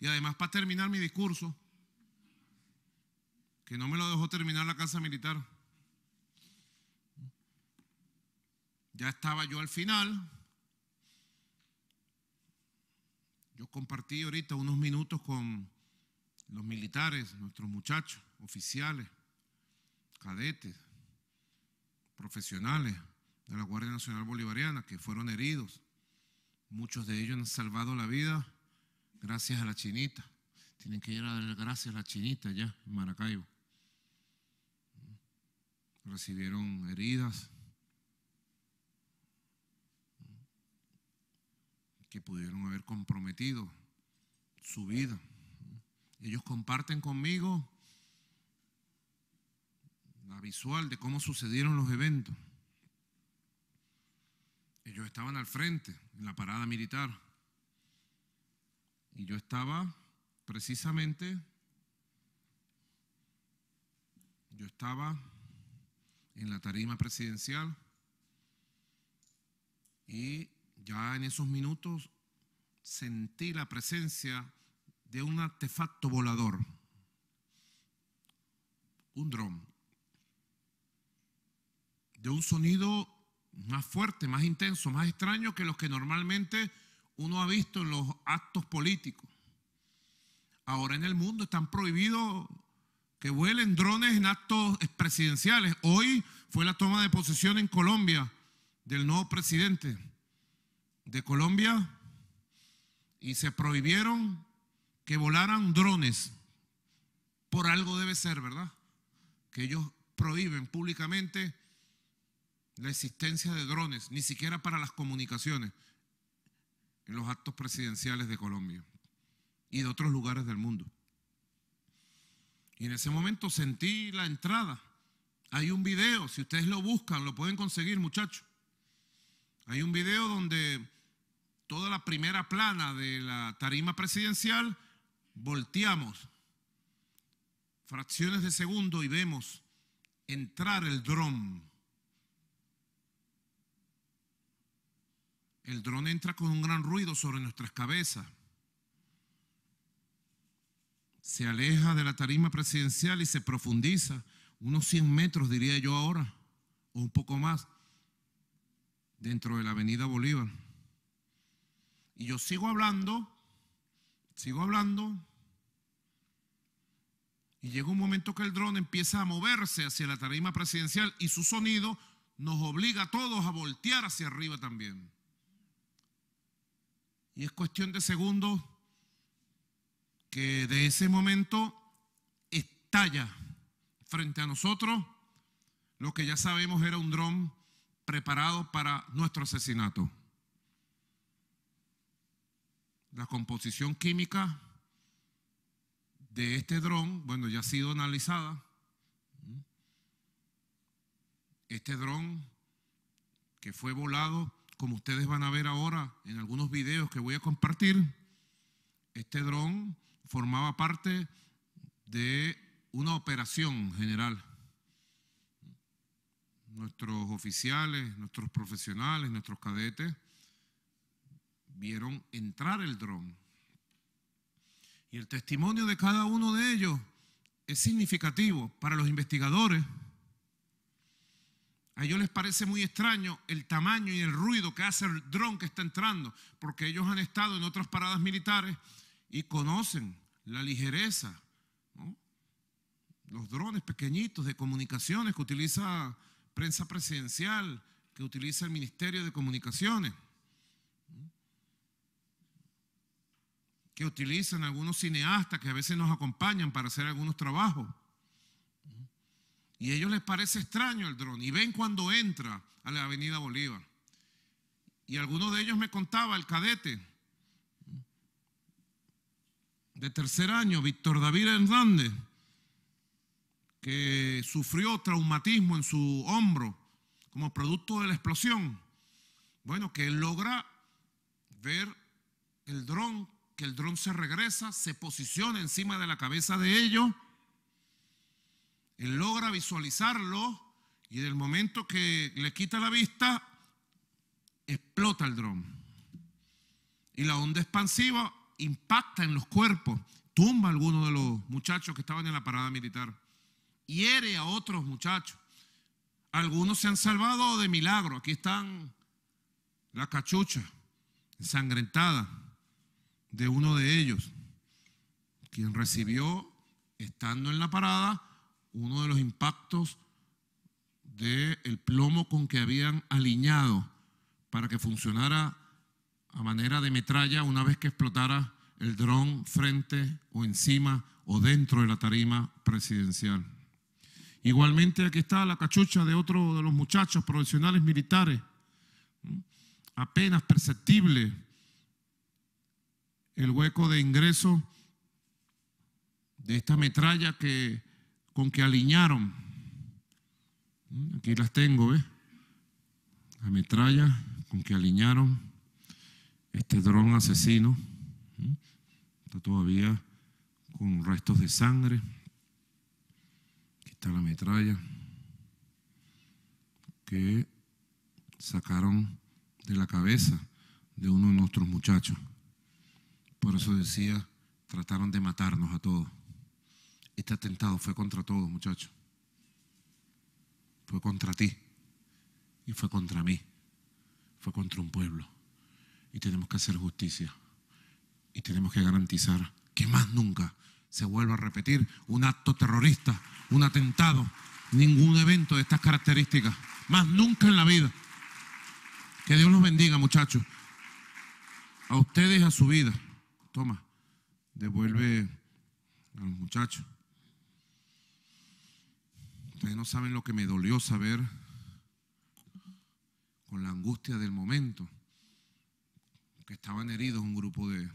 Y además para terminar mi discurso, que no me lo dejó terminar la casa militar. Ya estaba yo al final. Yo compartí ahorita unos minutos con los militares, nuestros muchachos, oficiales, cadetes, profesionales de la Guardia Nacional Bolivariana que fueron heridos. Muchos de ellos han salvado la vida Gracias a la chinita. Tienen que ir a dar gracias a la chinita ya en Maracaibo. Recibieron heridas que pudieron haber comprometido su vida. Ellos comparten conmigo la visual de cómo sucedieron los eventos. Ellos estaban al frente, en la parada militar. Y yo estaba precisamente, yo estaba en la tarima presidencial y ya en esos minutos sentí la presencia de un artefacto volador, un dron, de un sonido más fuerte, más intenso, más extraño que los que normalmente uno ha visto en los actos políticos. Ahora en el mundo están prohibidos que vuelen drones en actos presidenciales. Hoy fue la toma de posesión en Colombia del nuevo presidente de Colombia y se prohibieron que volaran drones. Por algo debe ser, ¿verdad? Que ellos prohíben públicamente la existencia de drones, ni siquiera para las comunicaciones en los actos presidenciales de Colombia y de otros lugares del mundo. Y en ese momento sentí la entrada. Hay un video, si ustedes lo buscan, lo pueden conseguir muchachos. Hay un video donde toda la primera plana de la tarima presidencial volteamos fracciones de segundo y vemos entrar el dron el dron entra con un gran ruido sobre nuestras cabezas. Se aleja de la tarima presidencial y se profundiza unos 100 metros, diría yo ahora, o un poco más, dentro de la avenida Bolívar. Y yo sigo hablando, sigo hablando, y llega un momento que el dron empieza a moverse hacia la tarima presidencial y su sonido nos obliga a todos a voltear hacia arriba también. Y es cuestión de segundos que de ese momento estalla frente a nosotros lo que ya sabemos era un dron preparado para nuestro asesinato. La composición química de este dron, bueno, ya ha sido analizada. Este dron que fue volado como ustedes van a ver ahora en algunos videos que voy a compartir, este dron formaba parte de una operación general. Nuestros oficiales, nuestros profesionales, nuestros cadetes vieron entrar el dron. Y el testimonio de cada uno de ellos es significativo para los investigadores a ellos les parece muy extraño el tamaño y el ruido que hace el dron que está entrando, porque ellos han estado en otras paradas militares y conocen la ligereza. Los drones pequeñitos de comunicaciones que utiliza prensa presidencial, que utiliza el Ministerio de Comunicaciones, que utilizan algunos cineastas que a veces nos acompañan para hacer algunos trabajos. Y a ellos les parece extraño el dron. Y ven cuando entra a la Avenida Bolívar. Y alguno de ellos me contaba, el cadete de tercer año, Víctor David Hernández, que sufrió traumatismo en su hombro como producto de la explosión. Bueno, que él logra ver el dron, que el dron se regresa, se posiciona encima de la cabeza de ellos él logra visualizarlo y en el momento que le quita la vista, explota el dron. Y la onda expansiva impacta en los cuerpos, tumba a algunos de los muchachos que estaban en la parada militar, hiere a otros muchachos. Algunos se han salvado de milagro. Aquí están la cachucha ensangrentada de uno de ellos, quien recibió, estando en la parada, uno de los impactos del plomo con que habían alineado para que funcionara a manera de metralla una vez que explotara el dron frente o encima o dentro de la tarima presidencial. Igualmente aquí está la cachucha de otro de los muchachos profesionales militares, apenas perceptible el hueco de ingreso de esta metralla que con que alinearon. Aquí las tengo, ¿ves? La metralla con que alinearon este dron asesino. Está todavía con restos de sangre. Aquí está la metralla que sacaron de la cabeza de uno de nuestros muchachos. Por eso decía, trataron de matarnos a todos. Este atentado fue contra todos, muchachos. Fue contra ti. Y fue contra mí. Fue contra un pueblo. Y tenemos que hacer justicia. Y tenemos que garantizar que más nunca se vuelva a repetir un acto terrorista, un atentado, ningún evento de estas características. Más nunca en la vida. Que Dios los bendiga, muchachos. A ustedes y a su vida. Toma, devuelve a los muchachos. Ustedes no saben lo que me dolió saber con la angustia del momento que estaban heridos un grupo de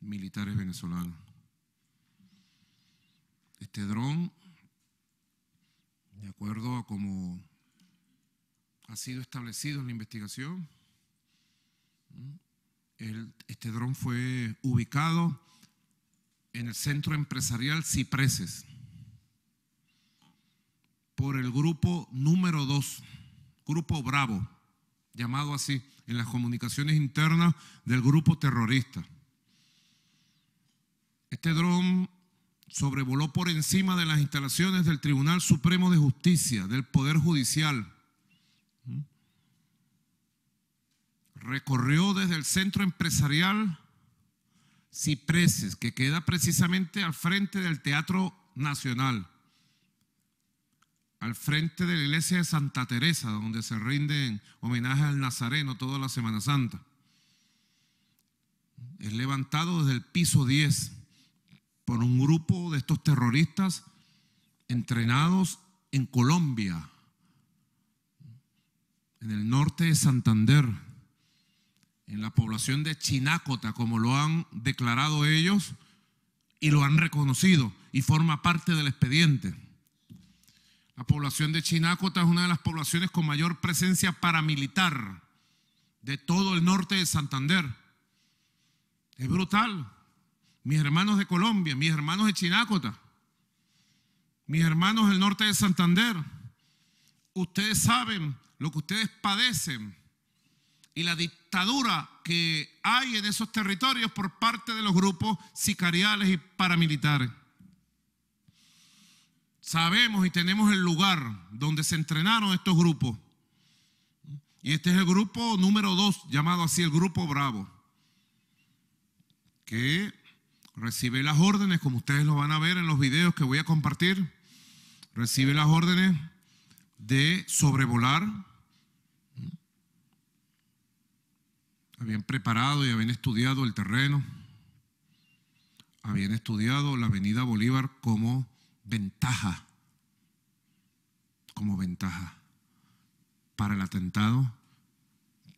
militares venezolanos. Este dron, de acuerdo a cómo ha sido establecido en la investigación, este dron fue ubicado en el centro empresarial Cipreses por el grupo número 2, Grupo Bravo, llamado así en las comunicaciones internas del grupo terrorista. Este dron sobrevoló por encima de las instalaciones del Tribunal Supremo de Justicia, del Poder Judicial. Recorrió desde el centro empresarial Cipreses, que queda precisamente al frente del Teatro Nacional al frente de la iglesia de Santa Teresa, donde se rinden homenaje al Nazareno toda la Semana Santa. Es levantado desde el piso 10 por un grupo de estos terroristas entrenados en Colombia, en el norte de Santander, en la población de Chinácota, como lo han declarado ellos y lo han reconocido y forma parte del expediente. La población de Chinácota es una de las poblaciones con mayor presencia paramilitar de todo el norte de Santander. Es brutal. Mis hermanos de Colombia, mis hermanos de Chinácota, mis hermanos del norte de Santander, ustedes saben lo que ustedes padecen y la dictadura que hay en esos territorios por parte de los grupos sicariales y paramilitares sabemos y tenemos el lugar donde se entrenaron estos grupos. Y este es el grupo número dos, llamado así el grupo Bravo, que recibe las órdenes, como ustedes lo van a ver en los videos que voy a compartir, recibe las órdenes de sobrevolar. Habían preparado y habían estudiado el terreno, habían estudiado la avenida Bolívar como ventaja, como ventaja para el atentado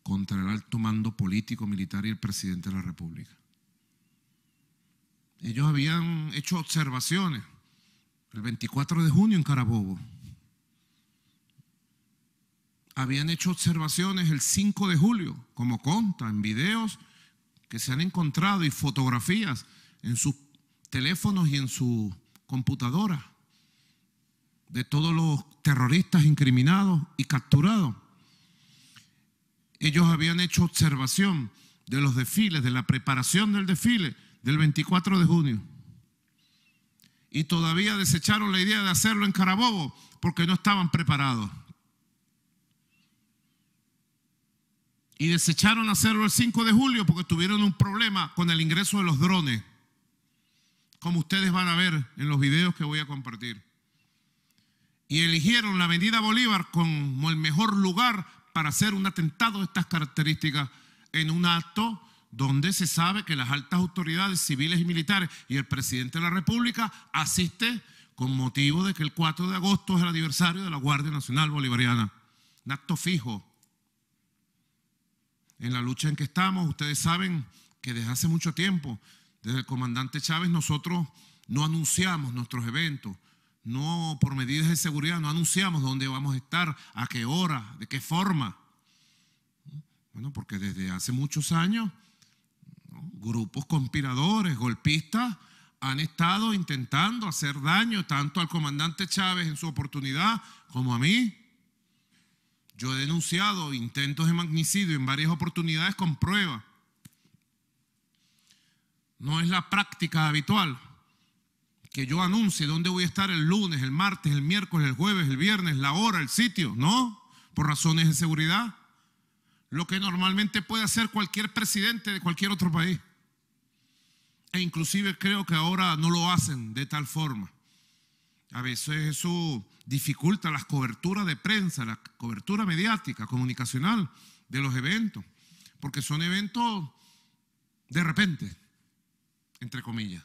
contra el alto mando político, militar y el presidente de la República. Ellos habían hecho observaciones el 24 de junio en Carabobo. Habían hecho observaciones el 5 de julio, como conta en videos que se han encontrado y fotografías en sus teléfonos y en su computadoras de todos los terroristas incriminados y capturados. Ellos habían hecho observación de los desfiles, de la preparación del desfile del 24 de junio. Y todavía desecharon la idea de hacerlo en Carabobo porque no estaban preparados. Y desecharon hacerlo el 5 de julio porque tuvieron un problema con el ingreso de los drones como ustedes van a ver en los videos que voy a compartir. Y eligieron la avenida Bolívar como el mejor lugar para hacer un atentado de estas características en un acto donde se sabe que las altas autoridades civiles y militares y el presidente de la República asiste con motivo de que el 4 de agosto es el aniversario de la Guardia Nacional Bolivariana. Un acto fijo. En la lucha en que estamos, ustedes saben que desde hace mucho tiempo desde el comandante Chávez nosotros no anunciamos nuestros eventos, no por medidas de seguridad, no anunciamos dónde vamos a estar, a qué hora, de qué forma. Bueno, porque desde hace muchos años grupos conspiradores, golpistas, han estado intentando hacer daño tanto al comandante Chávez en su oportunidad como a mí. Yo he denunciado intentos de magnicidio en varias oportunidades con pruebas. No es la práctica habitual que yo anuncie dónde voy a estar el lunes, el martes, el miércoles, el jueves, el viernes, la hora, el sitio. No, por razones de seguridad. Lo que normalmente puede hacer cualquier presidente de cualquier otro país. E inclusive creo que ahora no lo hacen de tal forma. A veces eso dificulta las coberturas de prensa, la cobertura mediática, comunicacional de los eventos, porque son eventos de repente entre comillas.